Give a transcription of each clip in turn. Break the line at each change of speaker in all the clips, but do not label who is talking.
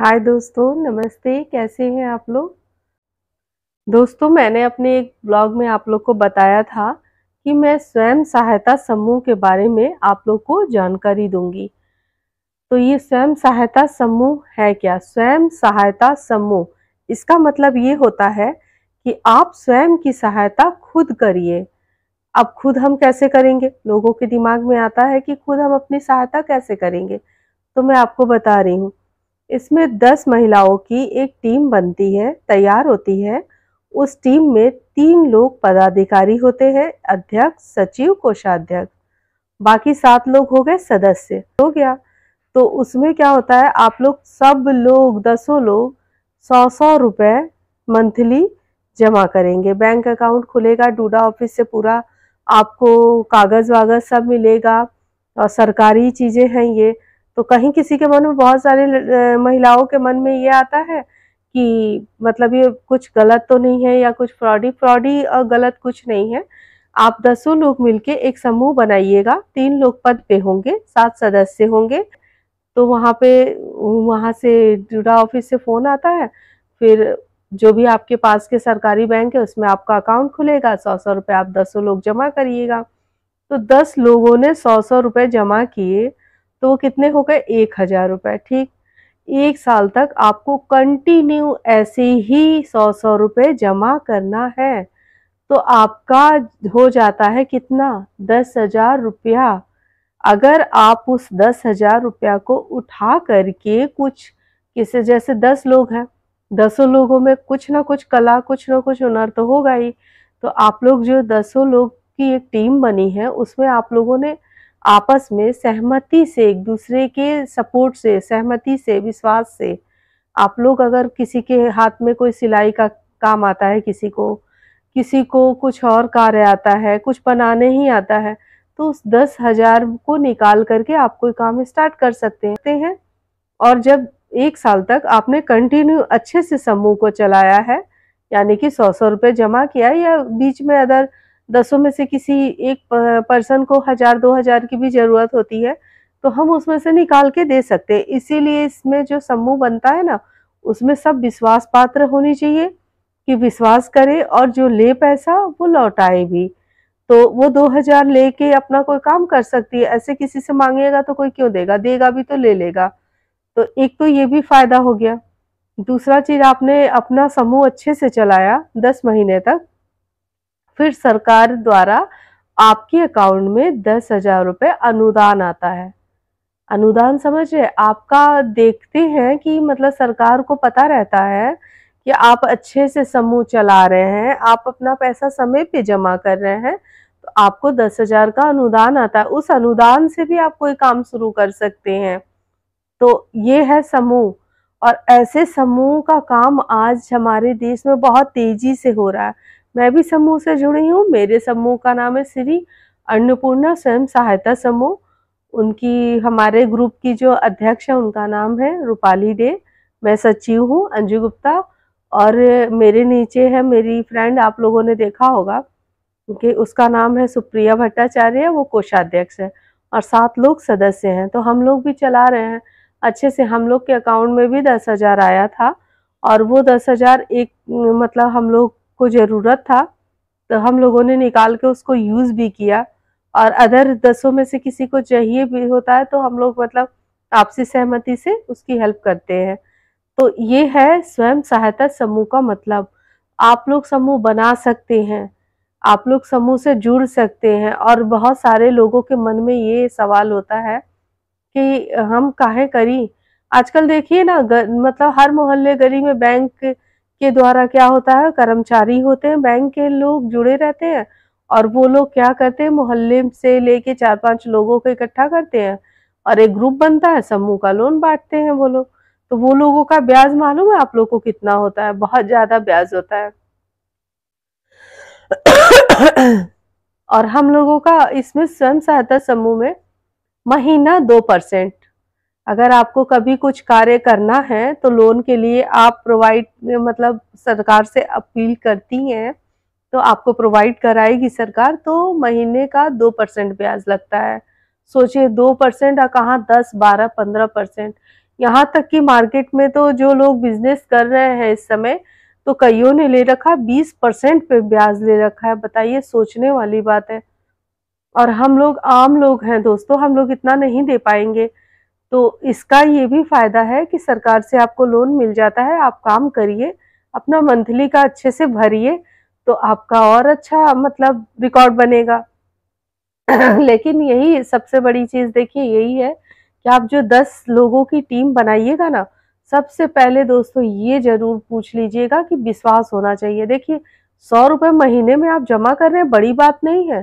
हाय दोस्तों नमस्ते कैसे हैं आप लोग दोस्तों मैंने अपने एक ब्लॉग में आप लोग को बताया था कि मैं स्वयं सहायता समूह के बारे में आप लोग को जानकारी दूंगी तो ये स्वयं सहायता समूह है क्या स्वयं सहायता समूह इसका मतलब ये होता है कि आप स्वयं की सहायता खुद करिए अब खुद हम कैसे करेंगे लोगों के दिमाग में आता है कि खुद हम अपनी सहायता कैसे करेंगे तो मैं आपको बता रही हूँ इसमें 10 महिलाओं की एक टीम बनती है तैयार होती है उस टीम में तीन लोग पदाधिकारी होते हैं अध्यक्ष सचिव कोषाध्यक्ष बाकी सात लोग हो गए सदस्य हो गया तो उसमें क्या होता है आप लोग सब लोग दसों लोग सौ सौ रुपये मंथली जमा करेंगे बैंक अकाउंट खुलेगा डूडा ऑफिस से पूरा आपको कागज़ वागज सब मिलेगा और सरकारी चीज़ें हैं ये तो कहीं किसी के मन में बहुत सारे महिलाओं के मन में ये आता है कि मतलब ये कुछ गलत तो नहीं है या कुछ फ्रॉडी फ्रॉडी और गलत कुछ नहीं है आप दसों लोग मिलके एक समूह बनाइएगा तीन लोग पद पे होंगे सात सदस्य होंगे तो वहाँ पे वहाँ से जुड़ा ऑफिस से फ़ोन आता है फिर जो भी आपके पास के सरकारी बैंक है उसमें आपका अकाउंट खुलेगा सौ सौ रुपये आप दसों लोग जमा करिएगा तो दस लोगों ने सौ सौ रुपये जमा किए तो वो कितने हो गए एक हज़ार रुपये ठीक एक साल तक आपको कंटिन्यू ऐसे ही सौ सौ रुपये जमा करना है तो आपका हो जाता है कितना दस हजार रुपया अगर आप उस दस हजार रुपया को उठा करके कुछ किसे जैसे दस लोग हैं दसों लोगों में कुछ ना कुछ कला कुछ ना कुछ हुनर तो होगा ही तो आप लोग जो दसों लोग की एक टीम बनी है उसमें आप लोगों ने आपस में सहमति से एक दूसरे के सपोर्ट से सहमति से विश्वास से आप लोग अगर किसी के हाथ में कोई सिलाई का काम आता है किसी को किसी को कुछ और कार्य आता है कुछ बनाने ही आता है तो उस दस हजार को निकाल करके आप कोई काम स्टार्ट कर सकते हैं और जब एक साल तक आपने कंटिन्यू अच्छे से समूह को चलाया है यानी कि सौ सौ रुपये जमा किया या बीच में अदर दसों में से किसी एक पर्सन को हजार दो हजार की भी जरूरत होती है तो हम उसमें से निकाल के दे सकते हैं इसीलिए इसमें जो समूह बनता है ना उसमें सब विश्वास पात्र होनी चाहिए कि विश्वास करे और जो ले पैसा वो लौटाए भी तो वो दो हजार लेके अपना कोई काम कर सकती है ऐसे किसी से मांगेगा तो कोई क्यों देगा देगा भी तो ले लेगा तो एक तो ये भी फायदा हो गया दूसरा चीज आपने अपना समूह अच्छे से चलाया दस महीने तक फिर सरकार द्वारा आपके अकाउंट में दस हजार रुपये अनुदान आता है अनुदान समझ रहे आपका देखते हैं कि मतलब सरकार को पता रहता है कि आप अच्छे से समूह चला रहे हैं आप अपना पैसा समय पे जमा कर रहे हैं तो आपको दस हजार का अनुदान आता है उस अनुदान से भी आप कोई काम शुरू कर सकते हैं तो ये है समूह और ऐसे समूह का काम आज हमारे देश में बहुत तेजी से हो रहा है मैं भी समूह से जुड़ी हूँ मेरे समूह का नाम है श्री अन्नपूर्णा स्वयं सहायता समूह उनकी हमारे ग्रुप की जो अध्यक्ष है उनका नाम है रूपाली डे मैं सचिव हूँ अंजू गुप्ता और मेरे नीचे है मेरी फ्रेंड आप लोगों ने देखा होगा कि उसका नाम है सुप्रिया भट्टाचार्य वो कोषाध्यक्ष है और सात लोग सदस्य हैं तो हम लोग भी चला रहे हैं अच्छे से हम लोग के अकाउंट में भी दस हज़ार आया था और वो दस हज़ार एक मतलब हम लोग को ज़रूरत था तो हम लोगों ने निकाल के उसको यूज़ भी किया और अदर दसों में से किसी को चाहिए भी होता है तो हम लोग मतलब आपसी सहमति से उसकी हेल्प करते हैं तो ये है स्वयं सहायता समूह का मतलब आप लोग समूह बना सकते हैं आप लोग समूह से जुड़ सकते हैं और बहुत सारे लोगों के मन में ये सवाल होता है कि हम काहे करी आजकल देखिए ना मतलब हर मोहल्ले गली में बैंक के द्वारा क्या होता है कर्मचारी होते हैं बैंक के लोग जुड़े रहते हैं और वो लोग क्या करते हैं मोहल्ले से लेके चार पांच लोगों को इकट्ठा करते हैं और एक ग्रुप बनता है समूह का लोन बांटते हैं वो लोग तो वो लोगों का ब्याज मालूम है आप लोग को कितना होता है बहुत ज्यादा ब्याज होता है और हम लोगों का इसमें स्वयं सहायता समूह में महीना दो परसेंट अगर आपको कभी कुछ कार्य करना है तो लोन के लिए आप प्रोवाइड मतलब सरकार से अपील करती हैं तो आपको प्रोवाइड कराएगी सरकार तो महीने का दो परसेंट ब्याज लगता है सोचिए दो परसेंट और कहाँ दस बारह पंद्रह परसेंट यहाँ तक कि मार्केट में तो जो लोग बिजनेस कर रहे हैं इस समय तो कईयों ने ले रखा बीस परसेंट पे ब्याज ले रखा है बताइए सोचने वाली बात है और हम लोग आम लोग हैं दोस्तों हम लोग इतना नहीं दे पाएंगे तो इसका ये भी फ़ायदा है कि सरकार से आपको लोन मिल जाता है आप काम करिए अपना मंथली का अच्छे से भरिए तो आपका और अच्छा मतलब रिकॉर्ड बनेगा लेकिन यही सबसे बड़ी चीज़ देखिए यही है कि आप जो दस लोगों की टीम बनाइएगा ना सबसे पहले दोस्तों ये ज़रूर पूछ लीजिएगा कि विश्वास होना चाहिए देखिए सौ रुपये महीने में आप जमा कर रहे हैं बड़ी बात नहीं है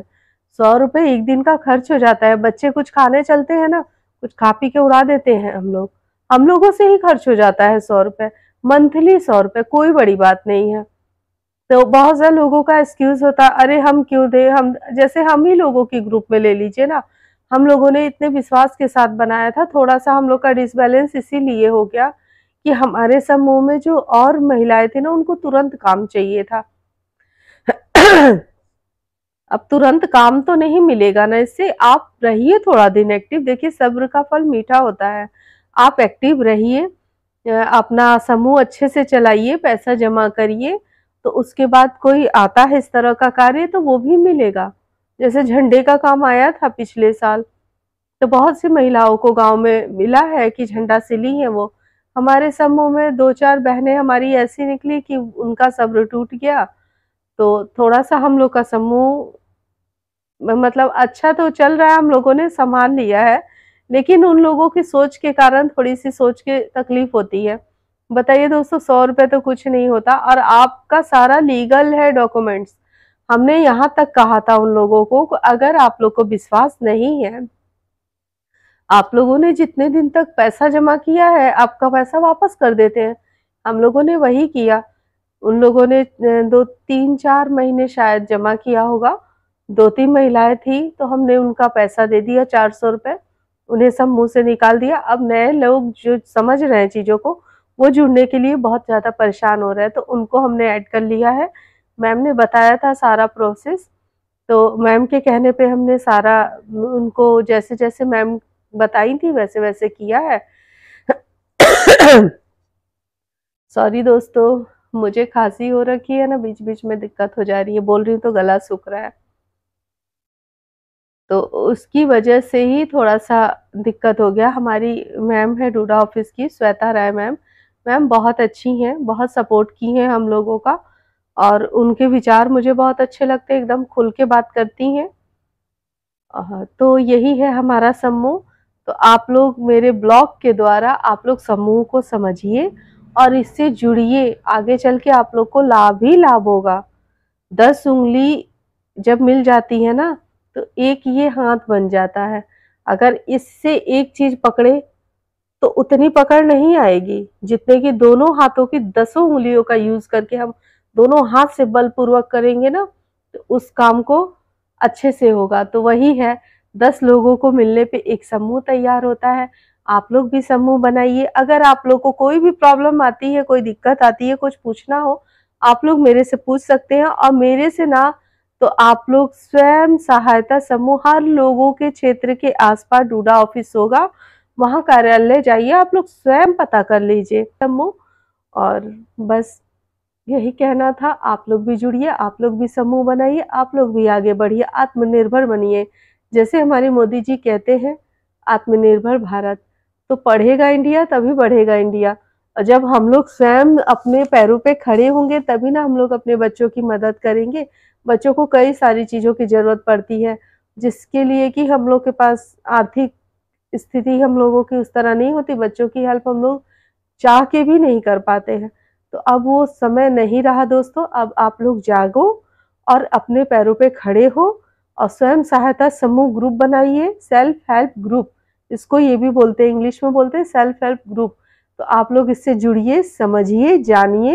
सौ रुपये एक दिन का खर्च हो जाता है बच्चे कुछ खाने चलते हैं ना कुछ कापी के उड़ा देते हैं हम लोग हम लोगों से ही खर्च हो जाता है सौ रुपये मंथली सौ रुपये कोई बड़ी बात नहीं है तो बहुत सारे लोगों का एक्सक्यूज होता अरे हम क्यों दे हम जैसे हम ही लोगों की ग्रुप में ले लीजिए ना हम लोगों ने इतने विश्वास के साथ बनाया था थोड़ा सा हम लोग का डिसबैलेंस इसीलिए हो गया कि हमारे समूह में जो और महिलाएं थी ना उनको तुरंत काम चाहिए था अब तुरंत काम तो नहीं मिलेगा ना इससे आप रहिए थोड़ा दिन एक्टिव देखिए सब्र का फल मीठा होता है आप एक्टिव रहिए अपना समूह अच्छे से चलाइए पैसा जमा करिए तो उसके बाद कोई आता है इस तरह का कार्य तो वो भी मिलेगा जैसे झंडे का काम आया था पिछले साल तो बहुत सी महिलाओं को गांव में मिला है कि झंडा सिली है वो हमारे समूह में दो चार बहनें हमारी ऐसी निकली कि उनका सब्र टूट गया तो थोड़ा सा हम लोग का समूह मतलब अच्छा तो चल रहा है हम लोगों ने सम्मान लिया है लेकिन उन लोगों की सोच के कारण थोड़ी सी सोच के तकलीफ होती है बताइए दोस्तों सौ रुपये तो कुछ नहीं होता और आपका सारा लीगल है डॉक्यूमेंट्स हमने यहाँ तक कहा था उन लोगों को अगर आप लोग को विश्वास नहीं है आप लोगों ने जितने दिन तक पैसा जमा किया है आपका पैसा वापस कर देते हैं हम लोगों ने वही किया उन लोगों ने दो तीन चार महीने शायद जमा किया होगा दो तीन महिलाएं थी तो हमने उनका पैसा दे दिया चार सौ रुपये उन्हें सब मुंह से निकाल दिया अब नए लोग जो समझ रहे हैं चीज़ों को वो जुड़ने के लिए बहुत ज़्यादा परेशान हो रहे हैं तो उनको हमने ऐड कर लिया है मैम ने बताया था सारा प्रोसेस तो मैम के कहने पे हमने सारा उनको जैसे जैसे मैम बताई थी वैसे वैसे किया है सॉरी दोस्तों मुझे खांसी हो रखी है ना बीच बीच में दिक्कत हो जा रही है बोल रही हूँ तो गला सूख रहा है तो उसकी वजह से ही थोड़ा सा दिक्कत हो गया हमारी मैम है डूडा ऑफिस की श्वेता राय मैम मैम बहुत अच्छी हैं बहुत सपोर्ट की हैं हम लोगों का और उनके विचार मुझे बहुत अच्छे लगते हैं एकदम खुल के बात करती हैं तो यही है हमारा समूह तो आप लोग मेरे ब्लॉग के द्वारा आप लोग समूह को समझिए और इससे जुड़िए आगे चल के आप लोग को लाभ ही लाभ होगा दस उंगली जब मिल जाती है ना तो एक ये हाथ बन जाता है अगर इससे एक चीज पकड़े तो उतनी पकड़ नहीं आएगी जितने की दोनों हाथों की दसों उंगलियों का यूज करके हम दोनों हाथ से बलपूर्वक करेंगे ना तो उस काम को अच्छे से होगा तो वही है दस लोगों को मिलने पे एक समूह तैयार होता है आप लोग भी समूह बनाइए अगर आप लोग को कोई भी प्रॉब्लम आती है कोई दिक्कत आती है कुछ पूछना हो आप लोग मेरे से पूछ सकते हैं और मेरे से ना तो आप लोग स्वयं सहायता समूह हर लोगों के क्षेत्र के आसपास डूडा ऑफिस होगा वहाँ कार्यालय जाइए आप लोग स्वयं पता कर लीजिए समूह और बस यही कहना था आप लोग भी जुड़िए आप लोग भी समूह बनाइए आप लोग भी आगे बढ़िए आत्मनिर्भर बनिए जैसे हमारे मोदी जी कहते हैं आत्मनिर्भर भारत तो पढ़ेगा इंडिया तभी बढ़ेगा इंडिया जब हम लोग स्वयं अपने पैरों पे खड़े होंगे तभी ना हम लोग अपने बच्चों की मदद करेंगे बच्चों को कई सारी चीज़ों की ज़रूरत पड़ती है जिसके लिए कि हम लोग के पास आर्थिक स्थिति हम लोगों की उस तरह नहीं होती बच्चों की हेल्प हम लोग चाह के भी नहीं कर पाते हैं तो अब वो समय नहीं रहा दोस्तों अब आप लोग जागो और अपने पैरों पे खड़े हो और स्वयं सहायता समूह ग्रुप बनाइए सेल्फ हेल्प ग्रुप इसको ये भी बोलते हैं इंग्लिश में बोलते हैं सेल्फ हेल्प ग्रुप तो आप लोग इससे जुड़िए समझिए जानिए